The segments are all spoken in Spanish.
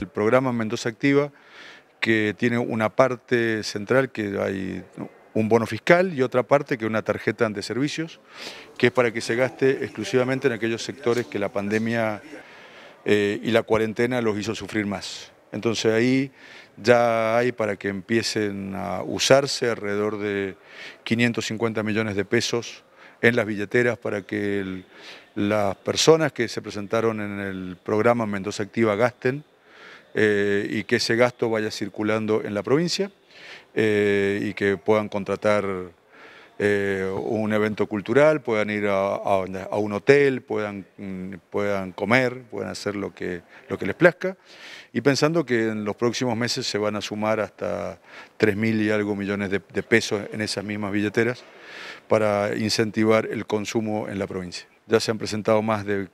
El programa Mendoza Activa, que tiene una parte central que hay un bono fiscal y otra parte que es una tarjeta de servicios, que es para que se gaste exclusivamente en aquellos sectores que la pandemia eh, y la cuarentena los hizo sufrir más. Entonces ahí ya hay para que empiecen a usarse alrededor de 550 millones de pesos en las billeteras para que las personas que se presentaron en el programa Mendoza Activa gasten. Eh, y que ese gasto vaya circulando en la provincia eh, y que puedan contratar eh, un evento cultural, puedan ir a, un hotel, mm, puedan, comer, puedan hacer lo que, lo que les plazca. Y pensando que en los próximos meses se van a sumar hasta 3.000 y algo millones de, pesos en esas mismas billeteras para incentivar el consumo en la provincia. Ya se han presentado más de, de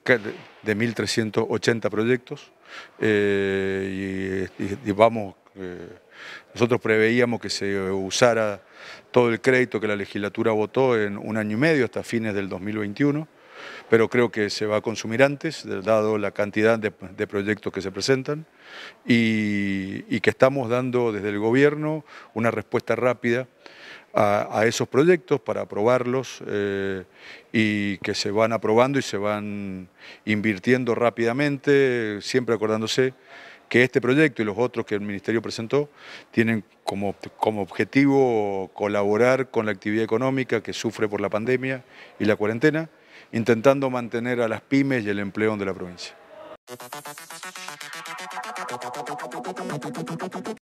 1.380 proyectos eh, y, vamos, eh, nosotros preveíamos que se usara todo el crédito que la legislatura votó en un año y medio hasta fines del 2021, pero creo que se va a consumir antes, dado la cantidad de, proyectos que se presentan y, que estamos dando desde el gobierno una respuesta rápida a, esos proyectos para aprobarlos eh, y que se van aprobando y se van invirtiendo rápidamente, siempre acordándose que este proyecto y los otros que el Ministerio presentó tienen como, como objetivo colaborar con la actividad económica que sufre por la pandemia y la cuarentena, intentando mantener a las pymes y el empleo de la provincia.